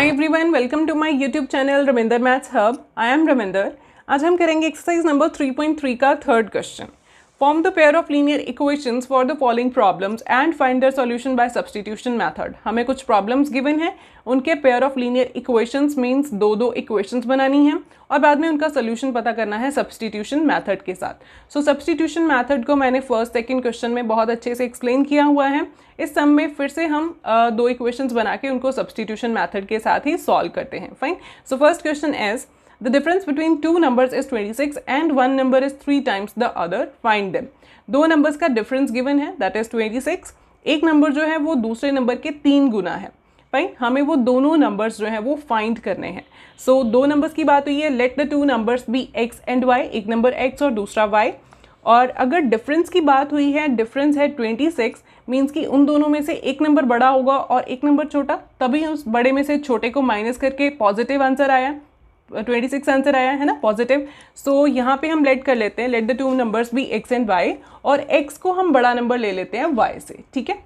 Hi everyone welcome to my YouTube channel Ravinder maths hub I am Ravinder आज हम करेंगे exercise number 3.3 का third question Form the pair of linear equations for the following problems and find their solution by substitution method. हमें कुछ problems given हैं उनके pair of linear equations means दो दो equations बनानी हैं और बाद में उनका solution पता करना है substitution method के साथ सो so, substitution method को मैंने first second question में बहुत अच्छे से explain किया हुआ है इस सम में फिर से हम uh, दो equations बना के उनको substitution method के साथ ही solve करते हैं fine so first question as The difference between two numbers is 26 and one number is three times the other. Find them. दो numbers का difference given है that is 26. एक number जो है वो दूसरे number के तीन गुना है फाइन हमें वो दोनों नंबर्स जो हैं वो फाइंड करने हैं सो so, दो नंबर्स की बात हुई है let the two numbers be X and Y एक नंबर एक्स और दूसरा वाई और अगर डिफरेंस की बात हुई है डिफरेंस है ट्वेंटी सिक्स मीन्स कि उन दोनों में से एक नंबर बड़ा होगा और एक नंबर छोटा तभी उस बड़े में से छोटे को माइनस करके पॉजिटिव आंसर आया ट्वेंटी सिक्स आंसर आया है ना पॉजिटिव सो so, यहाँ पे हम लेट कर लेते हैं let the two numbers be X and Y और एक्स को हम बड़ा नंबर ले लेते हैं वाई से ठीक है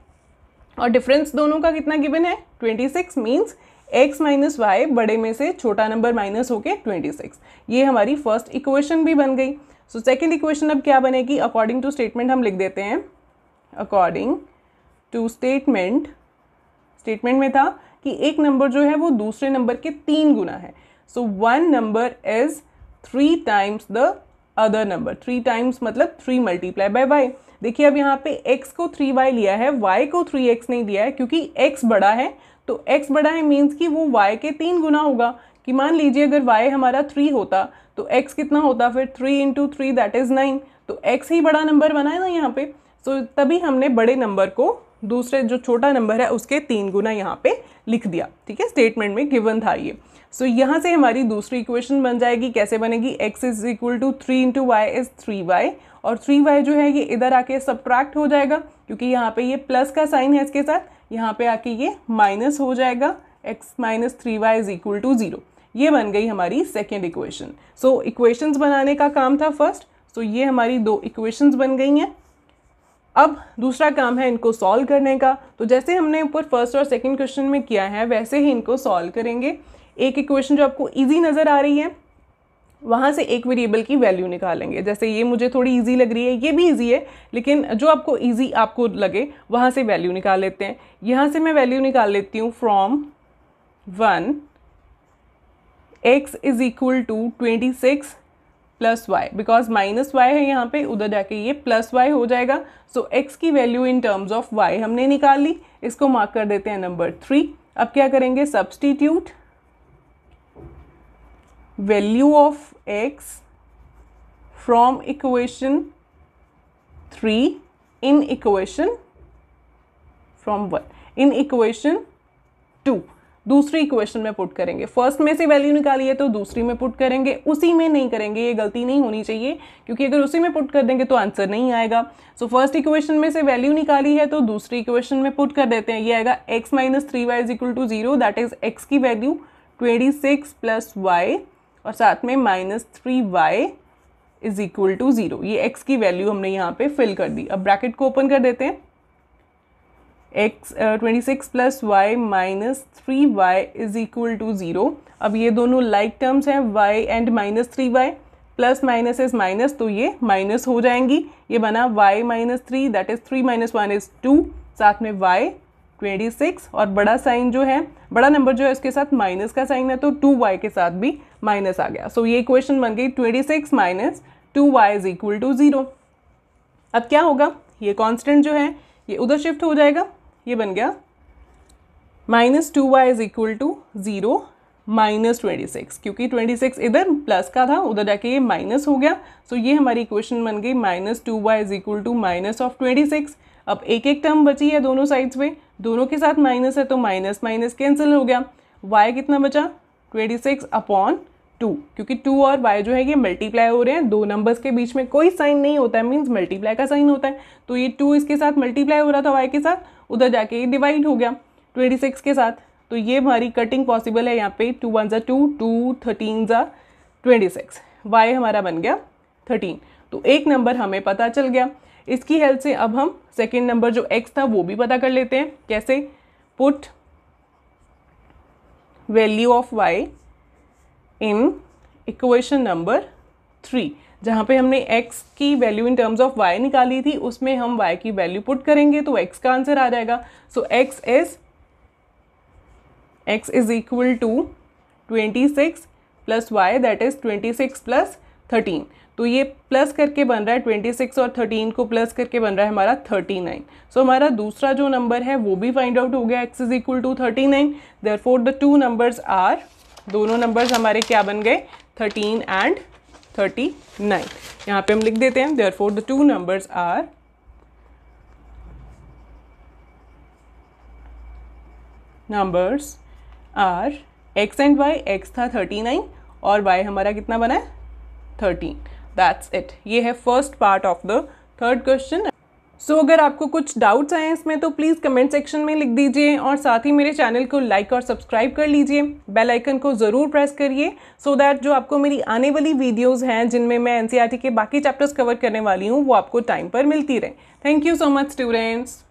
और डिफरेंस दोनों का कितना गिवन है twenty six means X minus Y बड़े में से छोटा नंबर माइनस होके ट्वेंटी सिक्स ये हमारी फर्स्ट इक्वेशन भी बन गई सो सेकेंड इक्वेशन अब क्या बनेगी अकॉर्डिंग टू स्टेटमेंट हम लिख देते हैं अकॉर्डिंग टू स्टेटमेंट स्टेटमेंट में था कि एक नंबर जो है वो दूसरे नंबर के तीन गुना है so one number is three times the other number three times मतलब थ्री मल्टीप्लाई बाय वाई देखिए अब यहाँ पे एक्स को थ्री वाई लिया है वाई को थ्री एक्स नहीं दिया है क्योंकि एक्स बड़ा है तो एक्स बड़ा है मीन्स कि वो वाई के तीन गुना होगा कि मान लीजिए अगर वाई हमारा थ्री होता तो एक्स कितना होता फिर three into three that is nine तो एक्स ही बड़ा नंबर बना है ना यहाँ पे सो so, तभी हमने बड़े नंबर को दूसरे जो छोटा नंबर है उसके तीन गुना यहाँ पे लिख दिया ठीक है स्टेटमेंट में गिवन था ये सो so, यहाँ से हमारी दूसरी इक्वेशन बन जाएगी कैसे बनेगी x is equal to three into Y is three Y और थ्री वाई जो है ये इधर आके सब्ट्रैक्ट हो जाएगा क्योंकि यहाँ पे ये प्लस का साइन है इसके साथ यहाँ पे आके ये माइनस हो जाएगा X minus three Y is equal to zero ये बन गई हमारी सेकेंड इक्वेशन सो इक्वेशंस बनाने का काम था फर्स्ट सो so, ये हमारी दो इक्वेशंस बन गई हैं अब दूसरा काम है इनको सॉल्व करने का तो जैसे हमने ऊपर फर्स्ट और सेकंड क्वेश्चन में किया है वैसे ही इनको सॉल्व करेंगे एक इक्वेशन जो आपको इजी नज़र आ रही है वहाँ से एक वेरिएबल की वैल्यू निकालेंगे जैसे ये मुझे थोड़ी इजी लग रही है ये भी इजी है लेकिन जो आपको इजी आपको लगे वहाँ से वैल्यू निकाल लेते हैं यहाँ से मैं वैल्यू निकाल लेती हूँ from one X is equal to twenty six plus Y because minus Y है यहाँ पे उधर जाके ये प्लस वाई हो जाएगा सो so, एक्स की value in terms of Y हमने निकाल ली इसको मार्क कर देते हैं नंबर थ्री अब क्या करेंगे substitute value of X from equation three in equation from one in equation two दूसरी इक्वेशन में पुट करेंगे फर्स्ट में से वैल्यू निकाली है तो दूसरी में पुट करेंगे उसी में नहीं करेंगे ये गलती नहीं होनी चाहिए क्योंकि अगर उसी में पुट कर देंगे तो आंसर नहीं आएगा सो फर्स्ट इक्वेशन में से वैल्यू निकाली है तो दूसरी इक्वेशन में पुट कर देते हैं ये आएगा X minus three Y is equal to zero that is X की value twenty six plus Y और साथ में minus three Y is equal to zero ये एक्स की वैल्यू हमने यहाँ पे फिल कर दी अब ब्रैकेट को ओपन कर देते हैं X twenty six plus Y minus three Y is equal to zero अब ये दोनों लाइक टर्म्स हैं Y and minus three Y plus minus is minus तो ये माइनस हो जाएंगी ये बना Y minus three that is three minus one is two साथ में वाई ट्वेंटी सिक्स और बड़ा साइन जो है बड़ा नंबर जो है उसके साथ माइनस का साइन है तो टू वाई के साथ भी माइनस आ गया सो so, ये इक्वेशन बन गई twenty six minus two Y is equal to zero अब क्या होगा ये कांस्टेंट जो है ये उधर शिफ्ट हो जाएगा ये बन गया minus two Y is equal to zero minus twenty six क्योंकि ट्वेंटी सिक्स इधर प्लस का था उधर जाके ये माइनस हो गया सो ये हमारी इक्वेशन बन गई minus two Y is equal to minus of twenty six अब एक एक टर्म बची है दोनों साइड्स पे दोनों के साथ माइनस है तो माइनस माइनस कैंसिल हो गया वाई कितना बचा ट्वेंटी सिक्स अपॉन टू क्योंकि टू और वाई जो है ये मल्टीप्लाई हो रहे हैं दो नंबर्स के बीच में कोई साइन नहीं होता है मीन्स मल्टीप्लाई का साइन होता है तो ये टू इसके साथ मल्टीप्लाई हो रहा था वाई के साथ उधर जाके ये डिवाइड हो गया ट्वेंटी सिक्स के साथ तो ये हमारी कटिंग पॉसिबल है यहाँ पे टू वन ज़ा टू टू थर्टीन ज़ा ट्वेंटी सिक्स वाई हमारा बन गया थर्टीन तो एक नंबर हमें पता चल गया इसकी हेल्प से अब हम सेकेंड नंबर जो एक्स था वो भी पता कर लेते हैं कैसे put value of Y in equation number three जहाँ पे हमने x की value in terms of y निकाली थी उसमें हम y की वैल्यू पुट करेंगे तो x का आंसर आ जाएगा so x is x is equal to twenty six plus Y that is twenty six plus thirteen तो ये प्लस करके बन रहा है ट्वेंटी सिक्स और थर्टीन को प्लस करके बन रहा है हमारा थर्टी नाइन सो हमारा दूसरा जो नंबर है वो भी फाइंड आउट हो गया X is equal to thirty nine therefore the two numbers are दोनों नंबर्स हमारे क्या बन गए थर्टीन एंड थर्टी नाइन यहाँ पे हम लिख देते हैं therefore the two numbers are numbers are X and Y X था थर्टी नाइन और वाई हमारा कितना बना है थर्टीन दैट्स इट ये है first part of the third question so so, अगर आपको कुछ डाउट्स आए इसमें तो प्लीज़ कमेंट सेक्शन में लिख दीजिए और साथ ही मेरे चैनल को लाइक और सब्सक्राइब कर लीजिए बेल आइकन को ज़रूर प्रेस करिए सो दैट जो आपको मेरी आने वाली वीडियोस हैं जिनमें मैं एन e के बाकी चैप्टर्स कवर करने वाली हूँ वो आपको टाइम पर मिलती रहे thank you so much students